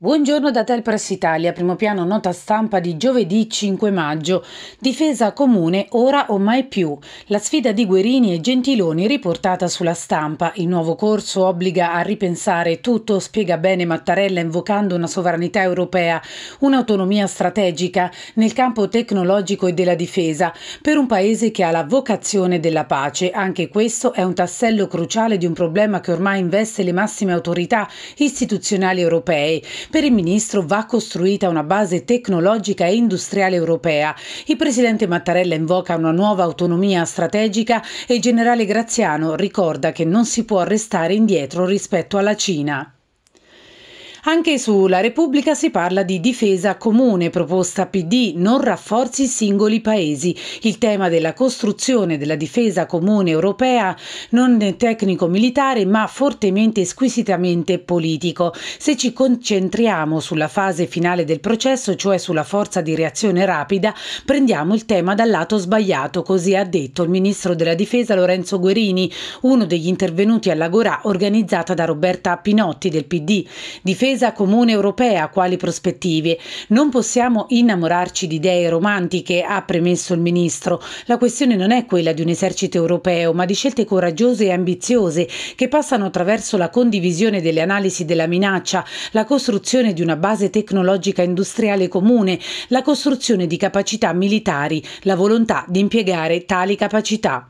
Buongiorno da Telpress Italia, primo piano nota stampa di giovedì 5 maggio. Difesa comune ora o mai più. La sfida di Guerini e Gentiloni riportata sulla stampa. Il nuovo corso obbliga a ripensare tutto, spiega bene Mattarella invocando una sovranità europea, un'autonomia strategica nel campo tecnologico e della difesa per un paese che ha la vocazione della pace. Anche questo è un tassello cruciale di un problema che ormai investe le massime autorità istituzionali europee per il ministro va costruita una base tecnologica e industriale europea. Il presidente Mattarella invoca una nuova autonomia strategica e il generale Graziano ricorda che non si può restare indietro rispetto alla Cina. Anche sulla Repubblica si parla di difesa comune, proposta PD, non rafforzi singoli paesi. Il tema della costruzione della difesa comune europea non è tecnico-militare ma fortemente e squisitamente politico. Se ci concentriamo sulla fase finale del processo, cioè sulla forza di reazione rapida, prendiamo il tema dal lato sbagliato, così ha detto il ministro della difesa Lorenzo Guerini, uno degli intervenuti all'Agora organizzata da Roberta Pinotti del PD. Difesa difesa comune europea quali prospettive. Non possiamo innamorarci di idee romantiche, ha premesso il ministro. La questione non è quella di un esercito europeo, ma di scelte coraggiose e ambiziose che passano attraverso la condivisione delle analisi della minaccia, la costruzione di una base tecnologica industriale comune, la costruzione di capacità militari, la volontà di impiegare tali capacità.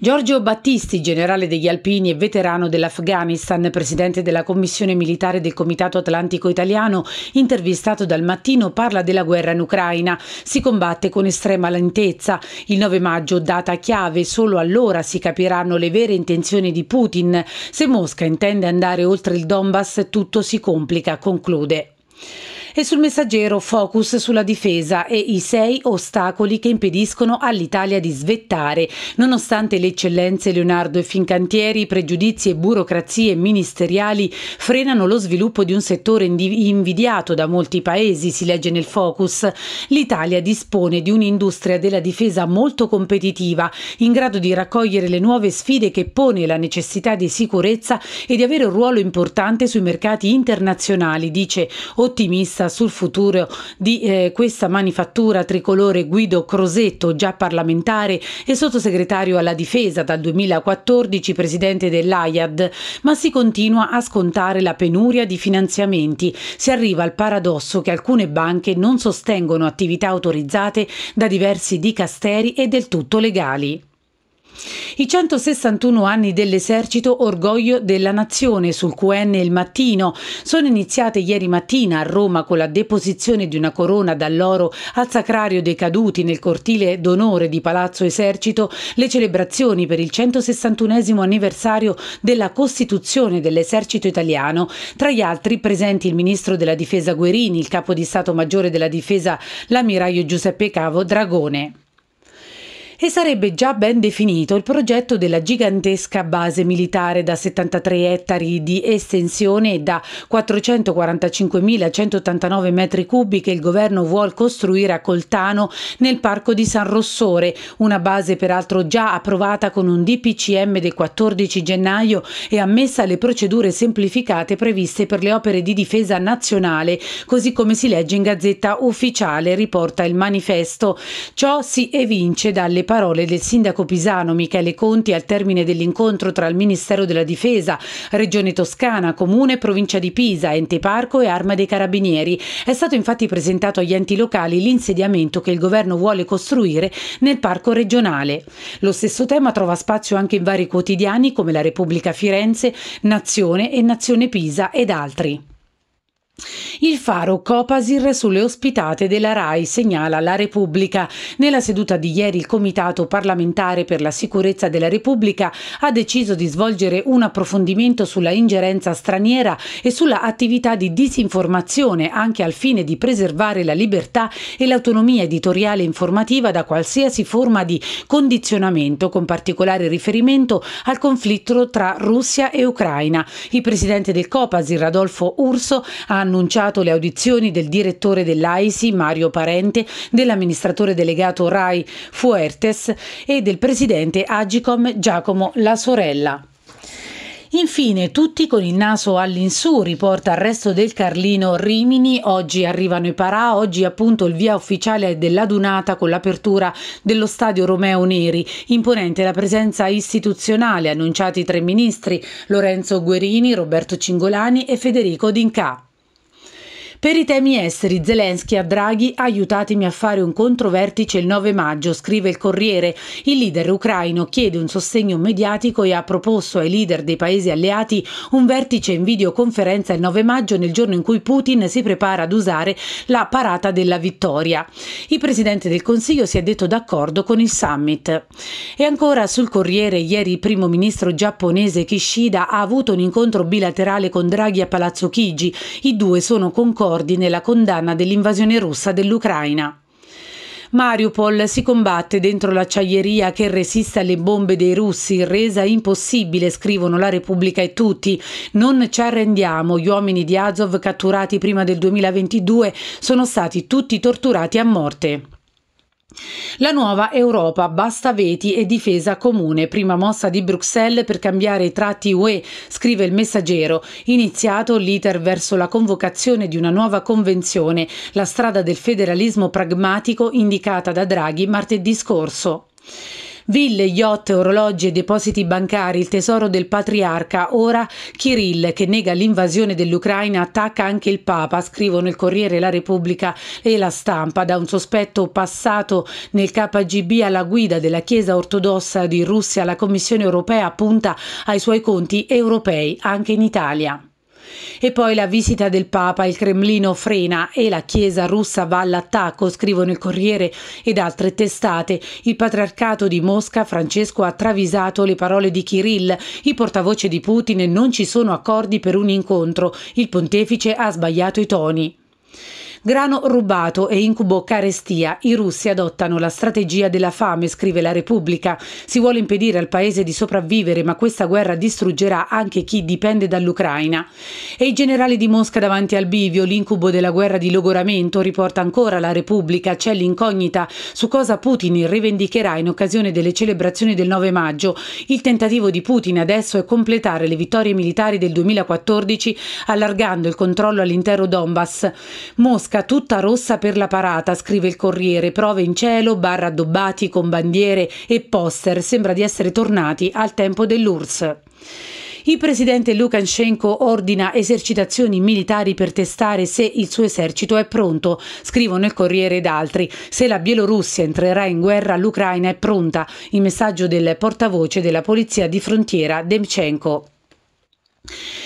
Giorgio Battisti, generale degli Alpini e veterano dell'Afghanistan, presidente della Commissione Militare del Comitato Atlantico Italiano, intervistato dal mattino, parla della guerra in Ucraina. Si combatte con estrema lentezza. Il 9 maggio, data chiave, solo allora si capiranno le vere intenzioni di Putin. Se Mosca intende andare oltre il Donbass, tutto si complica, conclude e sul messaggero focus sulla difesa e i sei ostacoli che impediscono all'Italia di svettare. Nonostante le eccellenze Leonardo e Fincantieri, pregiudizi e burocrazie ministeriali frenano lo sviluppo di un settore invidiato da molti paesi, si legge nel focus, l'Italia dispone di un'industria della difesa molto competitiva, in grado di raccogliere le nuove sfide che pone la necessità di sicurezza e di avere un ruolo importante sui mercati internazionali, dice ottimista sul futuro di eh, questa manifattura tricolore Guido Crosetto, già parlamentare e sottosegretario alla difesa dal 2014, presidente dell'AIAD, ma si continua a scontare la penuria di finanziamenti. Si arriva al paradosso che alcune banche non sostengono attività autorizzate da diversi dicasteri e del tutto legali. I 161 anni dell'esercito orgoglio della nazione sul QN il mattino sono iniziate ieri mattina a Roma con la deposizione di una corona dall'oro al sacrario dei caduti nel cortile d'onore di Palazzo Esercito le celebrazioni per il 161 anniversario della Costituzione dell'esercito italiano. Tra gli altri presenti il ministro della difesa Guerini, il capo di Stato Maggiore della difesa l'ammiraglio Giuseppe Cavo Dragone e sarebbe già ben definito il progetto della gigantesca base militare da 73 ettari di estensione e da 445.189 metri cubi che il governo vuole costruire a Coltano nel parco di San Rossore, una base peraltro già approvata con un DPCM del 14 gennaio e ammessa alle procedure semplificate previste per le opere di difesa nazionale, così come si legge in Gazzetta Ufficiale, riporta il manifesto. Ciò si evince dalle parole del sindaco pisano Michele Conti al termine dell'incontro tra il Ministero della Difesa, Regione Toscana, Comune, e Provincia di Pisa, Ente Parco e Arma dei Carabinieri. È stato infatti presentato agli enti locali l'insediamento che il governo vuole costruire nel parco regionale. Lo stesso tema trova spazio anche in vari quotidiani come la Repubblica Firenze, Nazione e Nazione Pisa ed altri. Il faro Copasir sulle ospitate della RAI segnala la Repubblica. Nella seduta di ieri il Comitato parlamentare per la sicurezza della Repubblica ha deciso di svolgere un approfondimento sulla ingerenza straniera e sulla attività di disinformazione anche al fine di preservare la libertà e l'autonomia editoriale e informativa da qualsiasi forma di condizionamento con particolare riferimento al conflitto tra Russia e Ucraina. Il presidente del Copasir Adolfo Urso ha annunciato ascoltato le audizioni del direttore dell'AISI, Mario Parente, dell'amministratore delegato RAI Fuertes e del presidente Agicom Giacomo La Sorella. Infine, tutti con il naso all'insù, riporta il resto del Carlino Rimini. Oggi arrivano i Parà, oggi appunto il via ufficiale dell'adunata con l'apertura dello stadio Romeo Neri. Imponente la presenza istituzionale, annunciati tre ministri Lorenzo Guerini, Roberto Cingolani e Federico D'Inca. Per i temi esteri, Zelensky a Draghi aiutatemi a fare un controvertice il 9 maggio, scrive il Corriere. Il leader ucraino chiede un sostegno mediatico e ha proposto ai leader dei paesi alleati un vertice in videoconferenza il 9 maggio nel giorno in cui Putin si prepara ad usare la parata della vittoria. Il Presidente del Consiglio si è detto d'accordo con il summit. E ancora sul Corriere ieri il primo ministro giapponese Kishida ha avuto un incontro bilaterale con Draghi a Palazzo Chigi. I due sono concordi ordine la condanna dell'invasione russa dell'Ucraina. Mariupol si combatte dentro l'acciaieria che resiste alle bombe dei russi, resa impossibile, scrivono la Repubblica e tutti. Non ci arrendiamo, gli uomini di Azov catturati prima del 2022 sono stati tutti torturati a morte. La nuova Europa, basta veti e difesa comune, prima mossa di Bruxelles per cambiare i tratti UE, scrive il messaggero, iniziato l'iter verso la convocazione di una nuova convenzione, la strada del federalismo pragmatico indicata da Draghi martedì scorso. Ville, yacht, orologi e depositi bancari, il tesoro del patriarca. Ora Kirill, che nega l'invasione dell'Ucraina, attacca anche il Papa, scrivono il Corriere, la Repubblica e la stampa. Da un sospetto passato nel KGB alla guida della Chiesa ortodossa di Russia, la Commissione europea punta ai suoi conti europei anche in Italia. E poi la visita del Papa, il Cremlino frena e la Chiesa russa va all'attacco, scrivono il Corriere ed altre testate. Il patriarcato di Mosca, Francesco, ha travisato le parole di Kirill. I portavoce di Putin non ci sono accordi per un incontro. Il pontefice ha sbagliato i toni. Grano rubato e incubo carestia. I russi adottano la strategia della fame, scrive la Repubblica. Si vuole impedire al paese di sopravvivere, ma questa guerra distruggerà anche chi dipende dall'Ucraina. E i generali di Mosca davanti al bivio, l'incubo della guerra di logoramento, riporta ancora la Repubblica. C'è l'incognita su cosa Putin rivendicherà in occasione delle celebrazioni del 9 maggio. Il tentativo di Putin adesso è completare le vittorie militari del 2014 allargando il controllo all'intero Donbass. Mosca pesca tutta rossa per la parata, scrive il Corriere, prove in cielo, bar addobbati con bandiere e poster, sembra di essere tornati al tempo dell'URSS. Il presidente Lukashenko ordina esercitazioni militari per testare se il suo esercito è pronto, scrivono il Corriere ed altri. Se la Bielorussia entrerà in guerra, l'Ucraina è pronta, il messaggio del portavoce della polizia di frontiera Demchenko.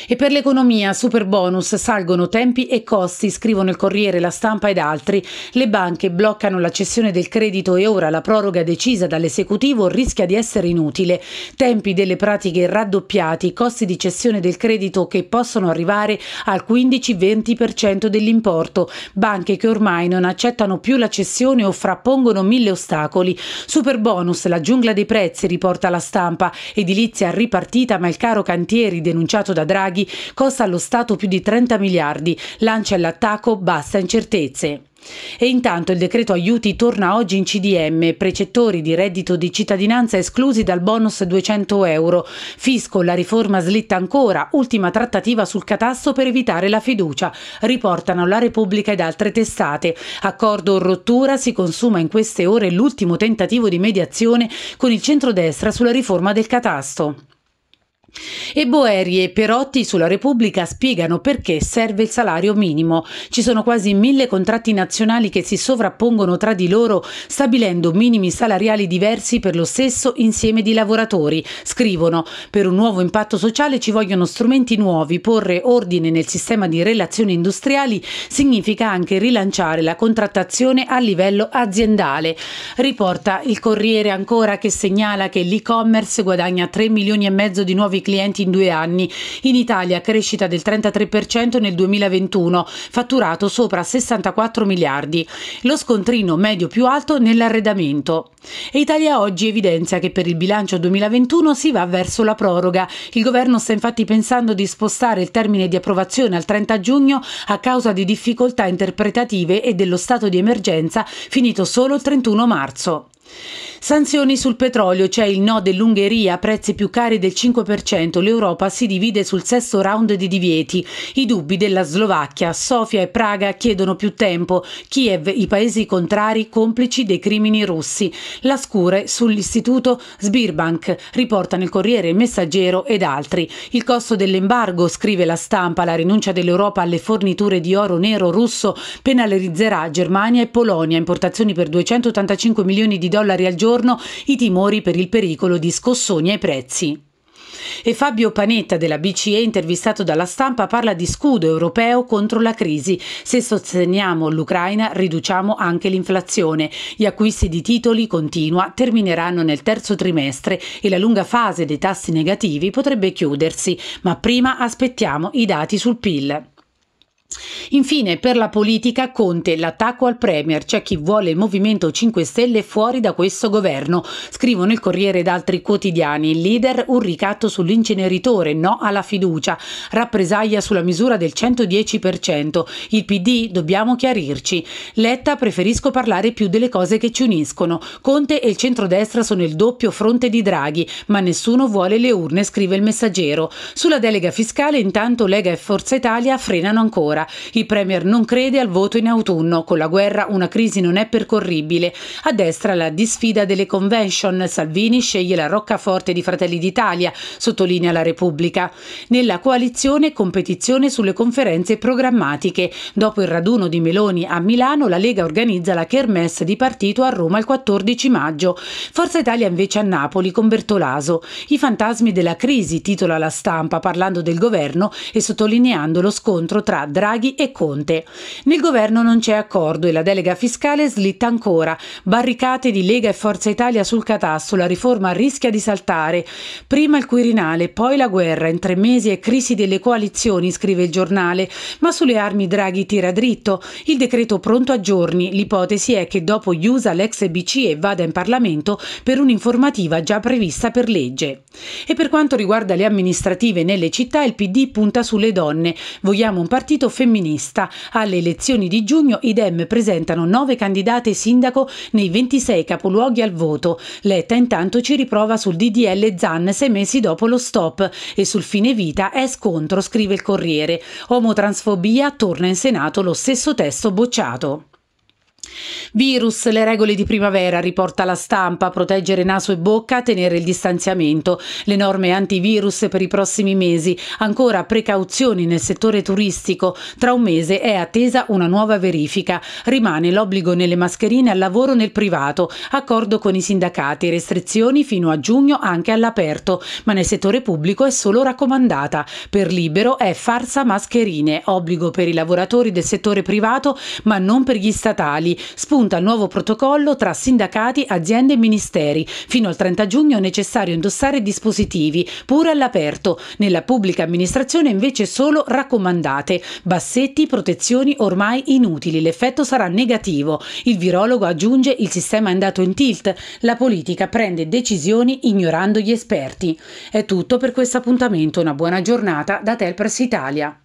E per l'economia, super bonus, salgono tempi e costi, scrivono il Corriere, la stampa ed altri. Le banche bloccano la cessione del credito e ora la proroga decisa dall'esecutivo rischia di essere inutile. Tempi delle pratiche raddoppiati, costi di cessione del credito che possono arrivare al 15-20% dell'importo. Banche che ormai non accettano più la cessione o frappongono mille ostacoli. Super bonus, la giungla dei prezzi, riporta la stampa. Edilizia ripartita ma il caro cantieri denunciato annunciato da Draghi costa allo Stato più di 30 miliardi, lancia l'attacco basta incertezze. E intanto il decreto aiuti torna oggi in CDM, precettori di reddito di cittadinanza esclusi dal bonus 200 euro. Fisco, la riforma slitta ancora, ultima trattativa sul catasso per evitare la fiducia, riportano la Repubblica ed altre testate. Accordo o rottura si consuma in queste ore l'ultimo tentativo di mediazione con il centrodestra sulla riforma del catasto. E Boeri e Perotti sulla Repubblica spiegano perché serve il salario minimo. Ci sono quasi mille contratti nazionali che si sovrappongono tra di loro stabilendo minimi salariali diversi per lo stesso insieme di lavoratori. Scrivono, per un nuovo impatto sociale ci vogliono strumenti nuovi, porre ordine nel sistema di relazioni industriali significa anche rilanciare la contrattazione a livello aziendale. Riporta il Corriere ancora che segnala che l'e-commerce guadagna 3 milioni e mezzo di nuovi clienti in due anni. In Italia crescita del 33% nel 2021, fatturato sopra 64 miliardi. Lo scontrino medio più alto nell'arredamento. E Italia oggi evidenzia che per il bilancio 2021 si va verso la proroga. Il governo sta infatti pensando di spostare il termine di approvazione al 30 giugno a causa di difficoltà interpretative e dello stato di emergenza finito solo il 31 marzo. Sanzioni sul petrolio, c'è il no dell'Ungheria, prezzi più cari del 5%, l'Europa si divide sul sesto round di divieti, i dubbi della Slovacchia, Sofia e Praga chiedono più tempo, Kiev i paesi contrari complici dei crimini russi, la Scure sull'istituto Sbirbank, riporta nel Corriere, il Messaggero ed altri. Il costo dell'embargo, scrive la stampa, la rinuncia dell'Europa alle forniture di oro nero russo penalizzerà Germania e Polonia, importazioni per 285 milioni di dollari dollari al giorno i timori per il pericolo di scossoni ai prezzi. E Fabio Panetta della BCE, intervistato dalla stampa, parla di scudo europeo contro la crisi. Se sosteniamo l'Ucraina, riduciamo anche l'inflazione. Gli acquisti di titoli continua termineranno nel terzo trimestre e la lunga fase dei tassi negativi potrebbe chiudersi, ma prima aspettiamo i dati sul PIL. Infine, per la politica Conte l'attacco al Premier, c'è chi vuole il Movimento 5 Stelle fuori da questo governo, scrivono il Corriere ed altri quotidiani. Il leader un ricatto sull'inceneritore, no alla fiducia, rappresaglia sulla misura del 110%. Il PD dobbiamo chiarirci. Letta preferisco parlare più delle cose che ci uniscono. Conte e il centrodestra sono il doppio fronte di Draghi, ma nessuno vuole le urne, scrive il messaggero. Sulla delega fiscale intanto Lega e Forza Italia frenano ancora guerra. Il Premier non crede al voto in autunno. Con la guerra una crisi non è percorribile. A destra la disfida delle convention. Salvini sceglie la roccaforte di Fratelli d'Italia, sottolinea la Repubblica. Nella coalizione competizione sulle conferenze programmatiche. Dopo il raduno di Meloni a Milano, la Lega organizza la kermesse di partito a Roma il 14 maggio. Forza Italia invece a Napoli con Bertolaso. I fantasmi della crisi, titola la stampa, parlando del governo e sottolineando lo scontro tra Draghi Draghi e Conte. Nel governo non c'è accordo e la delega fiscale slitta ancora. Barricate di Lega e Forza Italia sul catasto, la riforma rischia di saltare. Prima il Quirinale, poi la guerra, in tre mesi è crisi delle coalizioni, scrive il giornale, ma sulle armi Draghi tira dritto. Il decreto pronto a giorni, l'ipotesi è che dopo gli USA l'ex BCE vada in Parlamento per un'informativa già prevista per legge. E per quanto riguarda le amministrative nelle città, il PD punta sulle donne. Vogliamo un partito femminile femminista. Alle elezioni di giugno i Dem presentano nove candidate sindaco nei 26 capoluoghi al voto. Letta intanto ci riprova sul DDL Zan sei mesi dopo lo stop e sul fine vita è scontro, scrive il Corriere. Omotransfobia torna in Senato lo stesso testo bocciato. Virus, le regole di primavera, riporta la stampa, proteggere naso e bocca, tenere il distanziamento, le norme antivirus per i prossimi mesi, ancora precauzioni nel settore turistico, tra un mese è attesa una nuova verifica, rimane l'obbligo nelle mascherine al lavoro nel privato, accordo con i sindacati, restrizioni fino a giugno anche all'aperto, ma nel settore pubblico è solo raccomandata, per libero è farsa mascherine, obbligo per i lavoratori del settore privato ma non per gli statali, spunta il nuovo protocollo tra sindacati, aziende e ministeri. Fino al 30 giugno è necessario indossare dispositivi, pure all'aperto. Nella pubblica amministrazione invece solo raccomandate. Bassetti, protezioni ormai inutili. L'effetto sarà negativo. Il virologo aggiunge il sistema è andato in tilt. La politica prende decisioni ignorando gli esperti. È tutto per questo appuntamento. Una buona giornata da Telpress Italia.